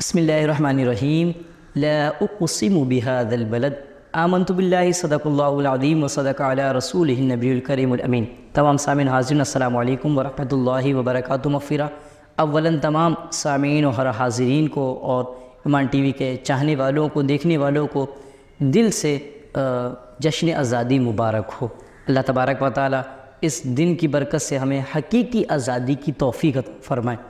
बसमीम लाकसम बहदलबलद आमन तबिल्लासदक़ल्लाम वसदक रसूल नबीकरमीन तमाम सामिन हाजिर अल्लाम वरहल वबरक मफ़िरा अवला तमाम सामीन और हाजरीन को और ईमान टी वी के चाहने वालों को देखने वालों को दिल से जश्न आज़ादी मुबारक हो अल्लाह तबारक व इस दिन की बरकत से हमें हकीकी आज़ादी की तोफ़ी फरमाएँ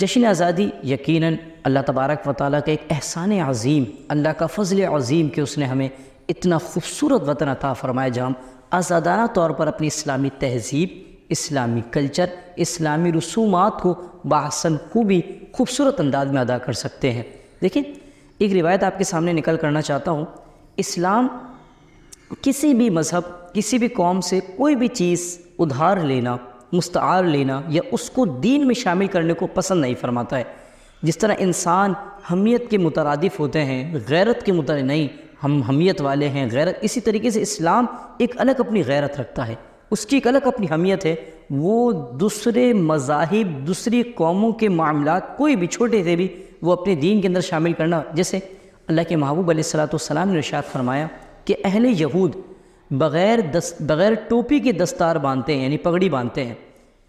जशन आज़ादी यकीनन अल्लाह तबारक व ताली का एक एहसान अज़ीम अल्लाह का फ़जल अज़ीम कि उसने हमें इतना खूबसूरत वतन अता फ़रमाया जहाँ आज़ादाना तौर पर अपनी इस्लामी तहजीब इस्लामी कल्चर इस्लामी रसूमात को बासन खूबी खूबसूरत अंदाज में अदा कर सकते हैं देखिए एक रिवायत आपके सामने निकल करना चाहता हूँ इस्लाम किसी भी मज़हब किसी भी कौम से कोई भी चीज़ उधार लेना मुस्तार लेना या उसको दीन में शामिल करने को पसंद नहीं फरमाता है जिस तरह इंसान हमीयत के मुतरदफ़ होते हैं गैरत के मुतर नहीं हम हमीयत वाले हैं गैरत इसी तरीके से इस्लाम एक अलग अपनी गैरत रखता है उसकी एक अलग अपनी हमीयत है वो दूसरे मजाहब दूसरी कौमों के मामला कोई भी छोटे से भी वो अपने दीन के अंदर शामिल करना जैसे अल्लाह के महबूब सलाम ने इर्शाद फरमाया कि अहल यहूद बग़ैर दस बग़ैर टोपी के दस्तार बांधते हैं यानी पगड़ी बांधते हैं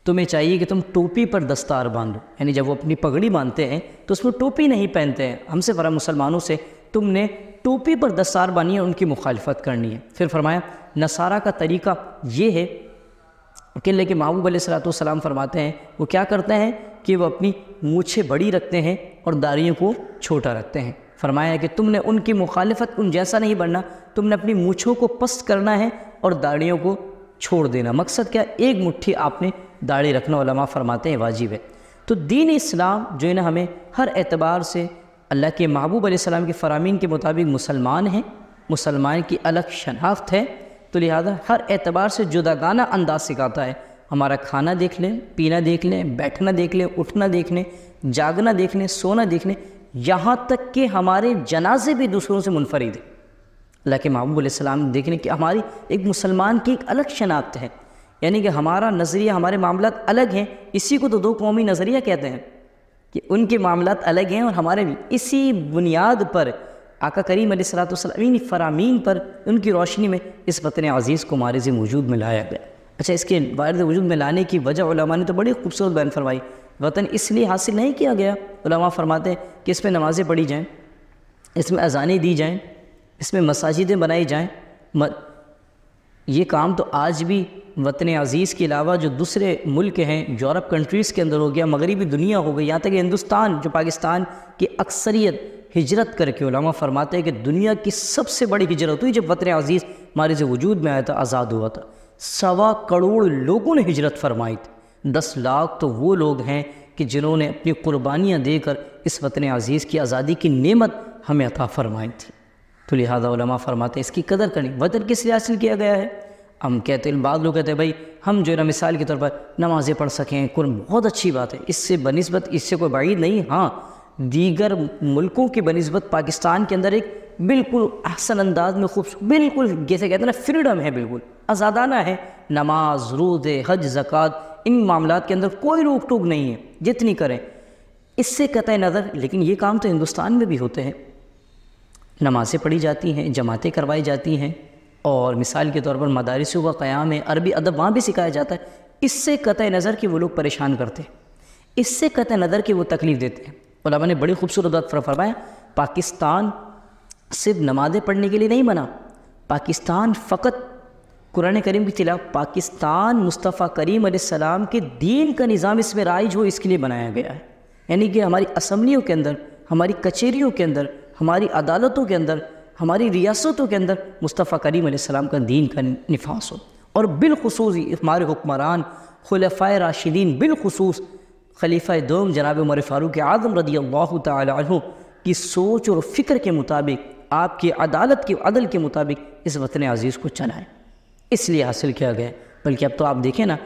तुम्हें चाहिए कि तुम टोपी पर दस्तार बांधो यानी जब वो अपनी पगड़ी बांधते हैं तो उसमें टोपी नहीं पहनते हैं हमसे फरा मुसलमानों से तुमने टोपी पर दस्तार बांधी है उनकी मुखालफत करनी है फिर फरमाया नसारा का तरीका ये है कि लेकिन महबूब सलाम फरमाते हैं वो क्या करते हैं कि वो अपनी मूछे बड़ी रखते हैं और दारियों को छोटा रखते हैं फरमाया कि तुमने उनकी मुखालफत उन जैसा नहीं बनना तुमने अपनी मूछों को पस्त करना है और दाढ़ियों को छोड़ देना मकसद क्या एक मुट्ठी आपने दाढ़ी रखना फरमाते हैं वाजिब है तो दीन इस्लाम जो है ना हमें हर एतबार से अल्लाह के महबूब आसमाम के फ़रामीन के मुताबिक मुसलमान हैं मुसलमान की अलग शनाख्त है तो लिहाजा हर एतबार से जुदागाना अंदाज सिखाता है हमारा खाना देख लें पीना देख लें बैठना देख लें उठना देख लें जागना देख लें सोना देख लें यहाँ तक कि हमारे जनाजे भी दूसरों से मुनफरद है हालाँकि महबूबम ने देखने की हमारी एक मुसलमान की एक अलग शनाख्त है यानी कि हमारा नज़रिया हमारे मामला अलग हैं इसी को तो दो कौमी नज़रिया कहते हैं कि उनके मामला अलग हैं और हमारे भी इसी बुनियाद पर आका करीम सलातमीन फ़रामीन पर उनकी रोशनी में इस वतन अज़ीज़ को मारे से वजूद में लाया गया अच्छा इसके वायरद वजूद में लाने की वजह ने तो बड़ी खूबसूरत बयान फरमाई वतन इसलिए हासिल नहीं किया गया फरमाते हैं कि इसमें नमाज़ें पढ़ी जाएँ इसमें अजानें दी जाएँ इसमें मसाजिदें बनाई जाएँ म... ये काम तो आज भी वतन अज़ीज़ के अलावा जो दूसरे मुल्क हैं यूरोप कंट्रीज़ के अंदर हो गया मगरबी दुनिया हो गई यहाँ तक हिंदुस्तान जो पाकिस्तान की अक्सरियत हिजरत करके उलमा फरमाते हैं कि दुनिया की सबसे बड़ी हिजरत हुई जब वतन अज़ीज़ हमारे से वजूद में आया था आज़ाद हुआ था सवा करोड़ लोगों ने हिजरत फरमाई थी दस लाख तो वो लोग हैं कि जिन्होंने अपनी कुर्बानियाँ देकर इस वतन अज़ीज़ की आज़ादी की नेमत हमें अता फरमाई थी तो लिहाजा फरमाते हैं इसकी कदर करनी वतन किस लिए हासिल किया गया है हम कहते हैं बाद लोग कहते हैं भाई हम जो है ना मिसाल के तौर पर नमाज़ें पढ़ सकें कुर्म बहुत अच्छी बात है इससे बनस्बत इससे कोई बाइद नहीं हाँ दीगर मुल्कों की बनस्बत पाकिस्तान के अंदर एक बिल्कुल आसन अंदाज में खूब बिल्कुल जैसे कहते हैं ना फ्रीडम है बिल्कुल आज़ादाना है नमाज रोज़े हज ज़क़़ात इन मामला के अंदर कोई रोक टोक नहीं है जितनी करें इससे कतः नज़र लेकिन ये काम तो हिंदुस्तान में भी होते हैं नमाज़ें पढ़ी जाती हैं जमातें करवाई जाती हैं और मिसाल के तौर पर मदारसों का क़्याम है अरबी अदब वहाँ भी सिखाया जाता है इससे कतः नज़र कि वो लोग परेशान करते हैं इससे कतः नज़र कि वो तकलीफ़ देते हैं ने बड़ी खूबसूरत बात फरमाया पाकिस्तान सिर्फ नमाज़ें पढ़ने के लिए नहीं बना पाकिस्तान फ़कत कुरान करीम की खिलाफ पाकिस्तान मुस्तफ़ा करीम सलाम के दीन का निज़ाम इसमें राइज हो इसके लिए बनाया गया है यानी कि हमारी असम्बलियों के अंदर हमारी कचेरियों के अंदर हमारी अदालतों के अंदर हमारी रियासतों के अंदर मुस्तफ़ा करीम सलाम का दीन का नफास हो और बिलखसूस हमारे हुक्मरान खलफ़ राशिदीन बिलखसूस खलीफा दोम जनाब उमर फ़ारूक आज़म रदी अल्लाह तु की सोच और फ़िक्र के मुताबिक आपकी अदालत की अदल के मुताबिक इस वतन अज़ीज़ को चलाएं इसलिए हासिल किया गया बल्कि अब तो आप देखें ना आ,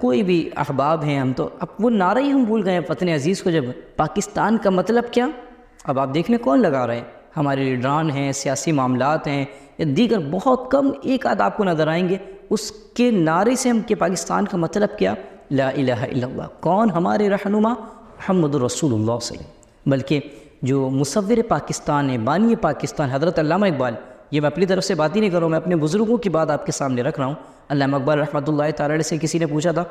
कोई भी अहबाब हैं हम तो अब वो नारा ही हम भूल गए हैं वतन अज़ीज़ को जब पाकिस्तान का मतलब क्या अब आप देखने कौन लगा रहे हैं हमारे लीडरान हैं सियासी मामला हैं या दीगर बहुत कम एक आध आपको नज़र आएंगे उसके नारे से हम के पाकिस्तान का मतलब क्या ला कौन हमारे रहनुमा महमद रसूल बल्कि जो मुसविर पाकिस्तान है बानी पाकिस्तान हज़रत इकबाल ये मैं अपनी तरफ से बात ही नहीं कर रहा हूँ मैं अपने बुज़ुर्गों की बात आपके सामने रख रहा हूँ अल्लाह इकबाल रहमतुल्लाह तारा से किसी ने पूछा था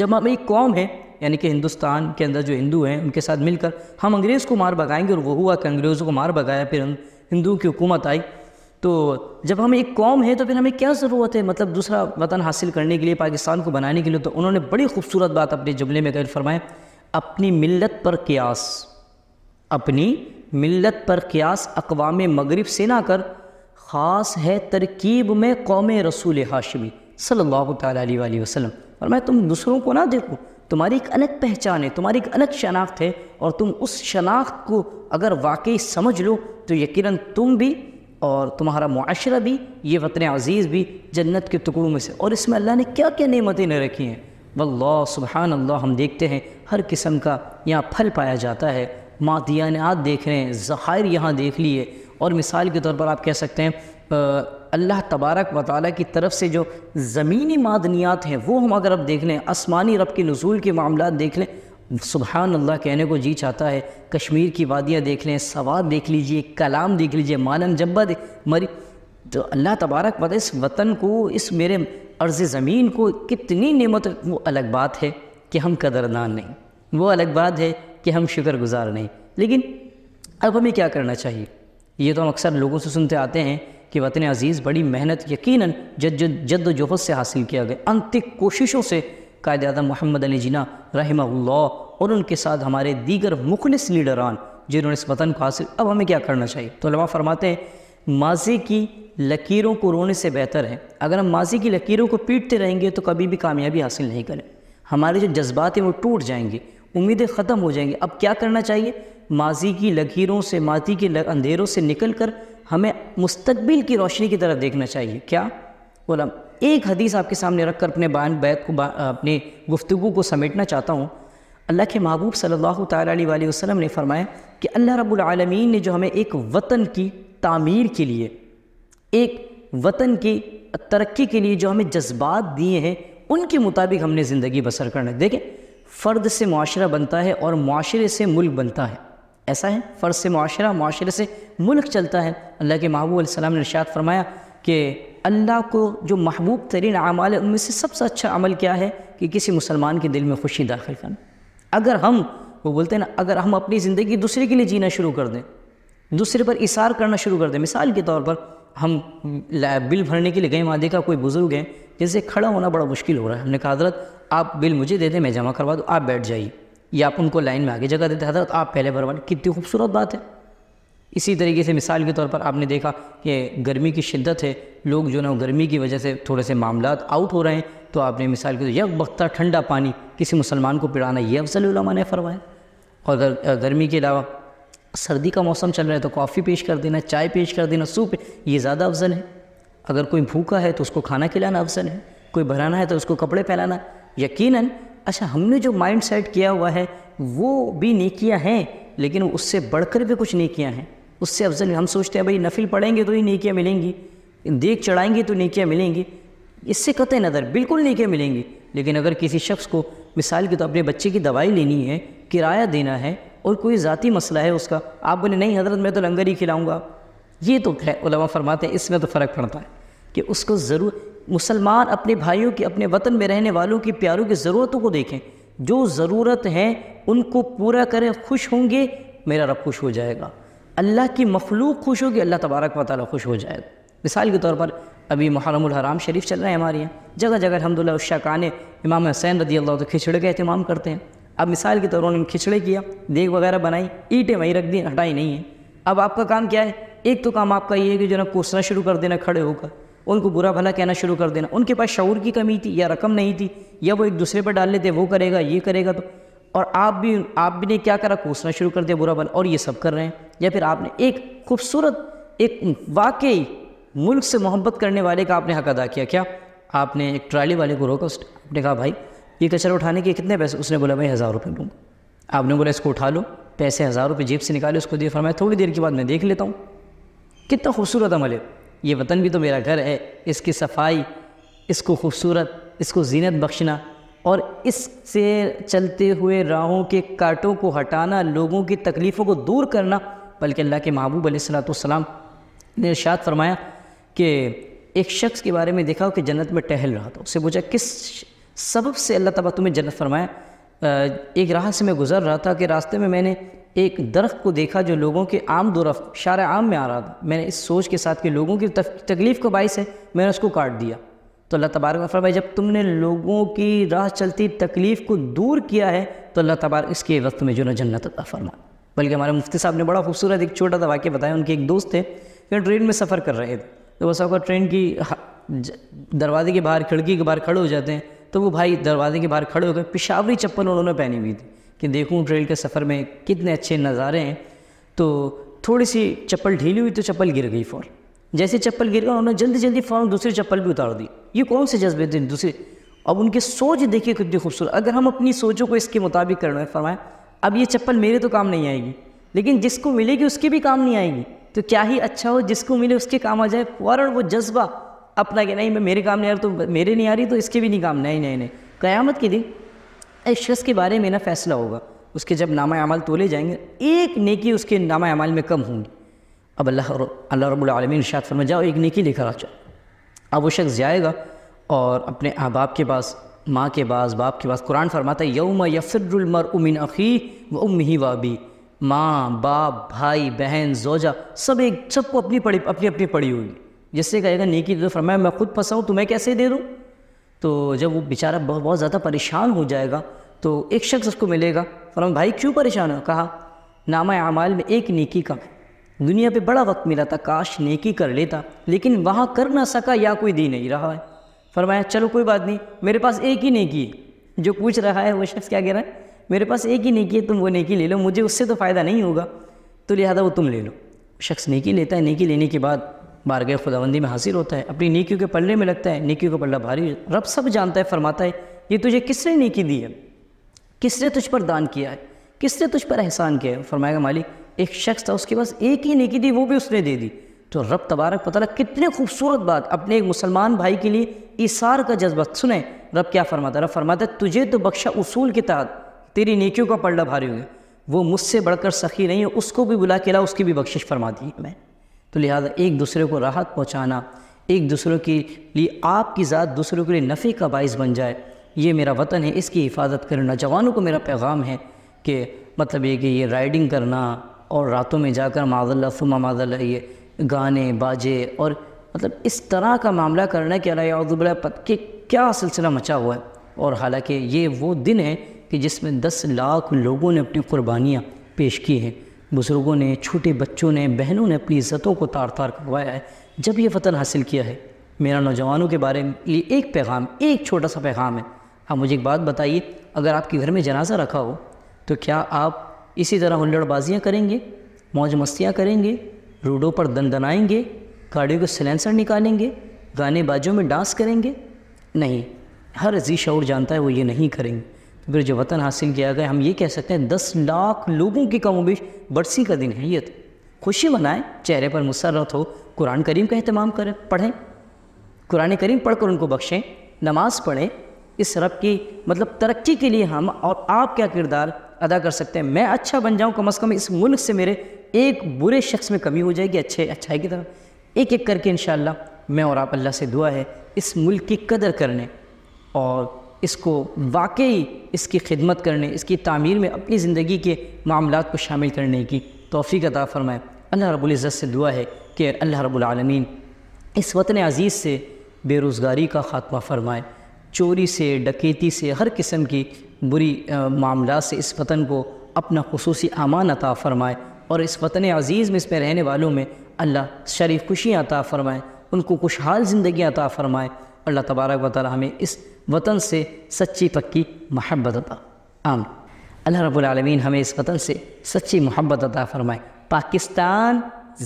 जब हम एक कौम है यानी कि हिंदुस्तान के अंदर जो हिंदू हैं उनके साथ मिलकर हम अंग्रेज़ को मार भगाएंगे और वो हुआ कि अंग्रेज़ों को मार भगाया फिर हिंदुओं की हुकूमत आई तो जब हम एक कौम है तो फिर हमें क्या ज़रूरत है मतलब दूसरा वतन हासिल करने के लिए पाकिस्तान को बनाने के लिए तो उन्होंने बड़ी खूबसूरत बात अपने जुमले में कर फरमाए अपनी मिलत पर क्यास अपनी मिलत पर क्यास अकवाम मगरब से ना कर ख़ास है तरकीब में कौम रसूल हाशमी सल्ला वसलम और मैं तुम दूसरों को ना देखूँ तुम्हारी एक अलग पहचान है तुम्हारी एक अलग शनाख्त है और तुम उस शनाख्त को अगर वाकई समझ लो तो यकीन तुम भी और तुम्हारा माशरा भी ये वतन अज़ीज़ भी जन्नत के टुकड़ों में से और इसमें अल्लाह ने क्या क्या नियमतें ने रखी हैं वल्ला सुबहान अल्लाह हम देखते हैं हर किस्म का यहाँ फल पाया जाता है मादियानात देख रहे हैं ज़ाहिर यहाँ देख लिए और मिसाल के तौर पर आप कह सकते हैं अल्लाह तबारक व ताली की तरफ से जो ज़मीनी मादनियात हैं वो हम अगर अब देख लें आसमानी रब के नज़ूल के मामला देख लें सुबहान अल्लाह कहने को जी चाहता है कश्मीर की वादियाँ देख लें सवाद देख लीजिए कलाम देख लीजिए मानम जब्बा मरी तो अल्लाह तबारक वाल इस वतन को इस मेरे अर्ज़ ज़मीन को कितनी नमत वो अलग बात है कि हम कदरदान नहीं वो अलग बात है कि हम शुक्र गुज़ार नहीं लेकिन अब हमें क्या करना चाहिए ये तो हम अक्सर लोगों से सुनते आते हैं कि वतन अज़ीज़ बड़ी मेहनत यकीन जद जद्दोजहद से हासिल किया गया अंतिक कोशिशों से कायद अदम मोहम्मद अली जिना रही और उनके साथ हमारे दीगर मुखलिस लीडरान जिन्होंने इस वतन को हासिल अब हमें क्या करना चाहिए तो लमा फरमाते हैं माजी की लकीरों को रोने से बेहतर है अगर हम माजी की लकीरों को पीटते रहेंगे तो कभी भी कामयाबी हासिल नहीं करें हमारे जो जज्बात हैं वो टूट जाएंगे उम्मीदें ख़त्म हो जाएंगी अब क्या करना चाहिए माजी की लकीरों से माती के अंधेरों से निकल कर हमें मुस्तबिल की रोशनी की तरफ देखना चाहिए क्या बोला एक हदीस आपके सामने रख कर अपने बयान बैत को अपने गुफ्तु को समेटना चाहता हूँ अल्लाह के महबूब सल्लल्लाहु अलैहि वसल्लम ने फरमाया कि अल्लाह रब्बुल ने जो हमें एक वतन की तामीर के लिए एक वतन की तरक्की के लिए जो हमें जज्बात दिए हैं उनके मुताबिक हमने ज़िंदगी बसर करना देखें फ़र्द से माशरा बनता है और माशरे से मुल्क बनता है ऐसा है फ़र्द से माशरा माशरे से मुल्क चलता है अल्लाह के महबूब सलाम ने इर्शाद फरमाया कि अल्लाह को जो महबूब तरीन अमाल है उनमें से सबसे अच्छा अमल क्या है कि किसी मुसलमान के दिल में खुशी दाखिल करना अगर हम वो बोलते हैं ना अगर हम अपनी ज़िंदगी दूसरे के लिए जीना शुरू कर दें दूसरे पर इशार करना शुरू कर दें मिसाल के तौर पर हम बिल भरने के लिए गए वहाँ देखा कोई बुज़ुर्ग हैं जिससे खड़ा होना बड़ा मुश्किल हो रहा है हमने कहा हजरत आप बिल मुझे दे दें मैं जमा करवा दूँ आप बैठ जाइए या आप उनको लाइन में आगे जगह देते हजरत आप पहले भरवा कितनी खूबसूरत बात है इसी तरीके से मिसाल के तौर पर आपने देखा कि गर्मी की शिद्दत है लोग जो ना गर्मी की वजह से थोड़े से मामला आउट हो रहे हैं तो आपने मिसाल के तौर यक बख्ता ठंडा पानी किसी मुसलमान को पिलाना ये अफजल ने फरमाया और अगर गर्मी के अलावा सर्दी का मौसम चल रहा है तो कॉफ़ी पेश कर देना चाय पेश कर देना सूप ये ज़्यादा अफजल है अगर कोई भूखा है तो उसको खाना खिलाना अवसर है कोई भराना है तो उसको कपड़े पहनाना यकीन अच्छा हमने जो माइंड सेट किया हुआ है वो भी नेकियां हैं लेकिन उससे बढ़कर भी कुछ किया हैं उससे अफजल हम सोचते हैं भाई नफिल पढ़ेंगे तो ही नेकियां मिलेंगी देख चढ़ाएंगे तो नेकियां मिलेंगी इससे कत नज़र बिल्कुल नीकियाँ मिलेंगी लेकिन अगर किसी शख्स को मिसाल के तो अपने बच्चे की दवाई लेनी है किराया देना है और कोई ज़ाती मसला है उसका आप बोले नहीं हजरत मैं तो लंगर ही खिलाऊँगा ये तो है उलमा फरमाते हैं इसमें तो फ़र्क पड़ता है कि उसको ज़रूर मुसलमान अपने भाइयों की अपने वतन में रहने वालों की प्यारों की ज़रूरतों को देखें जो ज़रूरत हैं उनको पूरा करें खुश होंगे मेरा रब खुश हो जाएगा अल्लाह की मखलूक खुश होगी अल्लाह तबारक व ताली खुश हो जाएगा मिसाल के तौर पर अभी मुहरम हराम शरीफ चल रहे हैं हमारे यहाँ जगह जगह अलहमदिल्ला शाकान इमाम हसैन रदी अल्लाह तो खिचड़े का अहतमाम करते हैं अब मिसाल के तौर पर उन्होंने खिचड़े किया देख वगैरह बनाई ईटें वहीं रख दी हटाई नहीं है अब आपका काम क्या है एक तो काम आपका ये है कि जो ना कोसना शुरू कर देना खड़े होकर उनको बुरा भला कहना शुरू कर देना उनके पास शौर की कमी थी या रकम नहीं थी या वो एक दूसरे पर डाल लेते वो करेगा ये करेगा तो और आप भी आप भी ने क्या करा कोसना शुरू कर दिया बुरा भला और ये सब कर रहे हैं या फिर आपने एक खूबसूरत एक वाकई मुल्क से मोहब्बत करने वाले का आपने हक अदा किया क्या आपने एक ट्राली वाले को रोका उसने कहा भाई ये कचरा उठाने के कितने पैसे उसने बोला भाई हज़ार रुपये लूँगा आपने बोला इसको उठा लो पैसे हज़ार रुपये जेब से निकाले उसको दिए फरमाए थोड़ी देर के बाद मैं देख लेता हूँ कितना खूबसूरत अमल है ये वतन भी तो मेरा घर है इसकी सफाई इसको खूबसूरत इसको जीनत बख्शना और इससे चलते हुए राहों के कांटों को हटाना लोगों की तकलीफ़ों को दूर करना बल्कि अल्लाह के महबूब सलाम ने इर्शाद फरमाया कि एक शख्स के बारे में देखा हो कि जन्नत में टहल रहा था उससे पूछा किस सबब से अल्लाह तबा तुम्हें जन्नत फरमाया एक राह से मैं गुज़र रहा था कि रास्ते में मैंने एक दरख्त को देखा जो लोगों के आम दरख्त शार आम में आ रहा था मैंने इस सोच के साथ कि लोगों की तकलीफ़ का बायस है मैंने उसको काट दिया तो अल्लाह तबारक फरमाई जब तुमने लोगों की राह चलती तकलीफ़ को दूर किया है तो अल्लाह तबारक इसके वक्त में जो ना जन्नत अता फरमा बल्कि हमारे मुफ्ती साहब ने बड़ा खूबसूरत एक छोटा सा वाक्य बताया उनके एक दोस्त थे फिर ट्रेन में सफ़र कर रहे थे तो वह सबका ट्रेन की दरवाजे के बाहर खिड़की के बाहर खड़े हो जाते हैं तो वो भाई दरवाजे के बाहर खड़े हो गए पिशावरी चप्पल उन्होंने पहनी हुई थी कि देखूँ ट्रेल के सफ़र में कितने अच्छे नज़ारे हैं तो थोड़ी सी चप्पल ढीली हुई तो चप्पल गिर गई फ़ौर जैसे चप्पल गिर गया उन्होंने जल्दी जल्दी फ़ौरन दूसरी चप्पल भी उतार दी ये कौन से जज्बे थे दूसरे अब उनकी सोच देखिए कितनी खूबसूरत अगर हम अपनी सोचों को इसके मुताबिक कर रहे फरमाएं अब ये चप्पल मेरे तो काम नहीं आएगी लेकिन जिसको मिलेगी उसके भी काम नहीं आएगी तो क्या ही अच्छा हो जिसको मिले उसके काम आ जाए फ़ौर वो जज्बा अपना कि नहीं मैं मेरे काम नहीं आ रहा तो मेरे नहीं आ रही तो इसके भी नहीं काम नहीं नहीं नहीं क़यामत के दिन शख्स के बारे में ना फैसला होगा उसके जब नामा अमाल तोले जाएंगे एक नेकी उसके नामा अमाल में कम होंगी अब अल्लाह अल्लाह रबालम शाद फरमा जाओ एक नेकी लेकर आ जाओ अब वो शख्स जाएगा और अपने अहबाब के पास माँ के पास बाप के पास कुरान फरमाता है यौम यफ़िरमर उमिन अखी व उम ही वाबी माँ बाप भाई बहन जोजा सब एक सबको अपनी पड़ी अपनी अपनी पड़ी होगी जिससे कहेगा नेकी तो फरमाया मैं खुद फंसाऊँ तुम्हें कैसे दे दूँ तो जब वो बेचारा बहुत बहुत ज़्यादा परेशान हो जाएगा तो एक शख्स उसको मिलेगा फरम भाई क्यों परेशान हो कहा नामा अमाल में एक नेकी का दुनिया पे बड़ा वक्त मिला था काश नेकी कर लेता लेकिन वहाँ कर ना सका या कोई दे नहीं रहा है फरमाया चलो कोई बात नहीं मेरे पास एक ही नेकी है जो पूछ रहा है वो शख्स क्या कह रहा है मेरे पास एक ही नेकी है तुम वो नेकी ले लो मुझे उससे तो फ़ायदा नहीं होगा तो लिहाजा वो तुम ले लो शख्स नेकी लेता है नेकी लेने के बाद बारगह खुदाबंदी में हाजिर होता है अपनी नीकियों के पल्ले में लगता है नीकियों का पल्ला भारी रब सब जानता है फरमाता है ये तुझे किसने नीकी दी है किसने तुझ पर दान किया है किसने तुझ पर एहसान किया है फरमाएगा मालिक एक शख्स था उसके पास एक ही नेकी दी वो भी उसने दे दी तो रब तबारक पता कितने खूबसूरत बात अपने एक मुसलमान भाई के लिए इसार का जज्बा सुने रब क्या फरमाता रब फरमाता तुझे तो बख्शा उसूल के तहत तेरी नेकियों का पल्ला भारी हुआ वो मुझसे बढ़कर सखी नहीं है उसको भी बुला के ला उसकी भी बख्शिश फरमा दी मैं तो लिहाजा एक दूसरे को राहत पहुँचाना एक दूसरों के लिए आपकी ज़ात दूसरों के लिए नफ़े का बायस बन जाए ये मेरा वतन है इसकी हिफाजत करना जवानों को मेरा पैगाम है कि मतलब ये कि ये राइडिंग करना और रातों में जाकर माजल्ला सुमा माजल्ला ये गाने बाजे और मतलब इस तरह का मामला करना कि अलाबला पद के क्या सिलसिला मचा हुआ है और हालांकि ये वो दिन है कि जिसमें दस लाख लोगों ने अपनी कुर्बानियाँ पेश की हैं बुज़ुर्गों ने छोटे बच्चों ने बहनों ने अपनी इज़्ज़तों को तार तार करवाया है जब ये वतन हासिल किया है मेरा नौजवानों के बारे में लिए एक पैगाम एक छोटा सा पैगाम है आप मुझे एक बात बताइए अगर आपके घर में जनाजा रखा हो तो क्या आप इसी तरह हुल्लड़बाजियाँ करेंगे मौज मस्तियाँ करेंगे रोडों पर दनाएँगे गाड़ियों को सिलेंसर निकालेंगे गाने बाजों में डांस करेंगे नहीं हर अजीज शौर जानता है वो ये नहीं करेंगे फिर जो वतन हासिल किया गया हम ये कह सकते हैं दस लाख लोगों की कमोबेश बरसी का दिन है ये तो। खुशी मनाएं चेहरे पर मुसरत हो कुरान करीम का अहतमाम करें पढ़ें कुरान करीम पढ़कर उनको बख्शें नमाज़ पढ़ें इस रब की मतलब तरक्की के लिए हम और आप क्या किरदार अदा कर सकते हैं मैं अच्छा बन जाऊं कम अज़ कम इस मुल्क से मेरे एक बुरे शख्स में कमी हो जाएगी अच्छे अच्छाई की तरफ एक एक करके इन मैं और आप अल्लाह से दुआ है इस मुल्क की कदर करने और इसको वाकई इसकी खिदमत करने इसकी तामीर में अपनी ज़िंदगी के मामला को शामिल करने की तोफ़ी अदा फ़रमाएँ अल्लाह रबुल्ज़त से दुआ है कि अल्लाह रबालमीन इस वतन अज़ीज़ से बेरोज़गारी का ख़ात्मा फ़रमाए चोरी से डकेती से हर किस्म की बुरी मामला से इस वतन को अपना खसूस अमान अता फ़रमाए और इस वतन अज़ीज़ में इसमें रहने वालों में अल्लाह शरीफ खुशियाँ अता फ़रमाए उनको खुशहाल ज़िंदगी अता फ़रमाए अल्लाह तबारक वाली हमें इस वतन से सच्ची पक्की महब्बत अदा आम अल्लाह रबालमीन हमें इस वतन से सच्ची मोहब्बत अदा फ़रमाए पाकिस्तान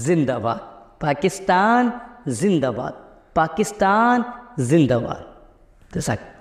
जिंदाबाद पाकिस्तान जिंदाबाद पाकिस्तान जिंदाबाद जैसा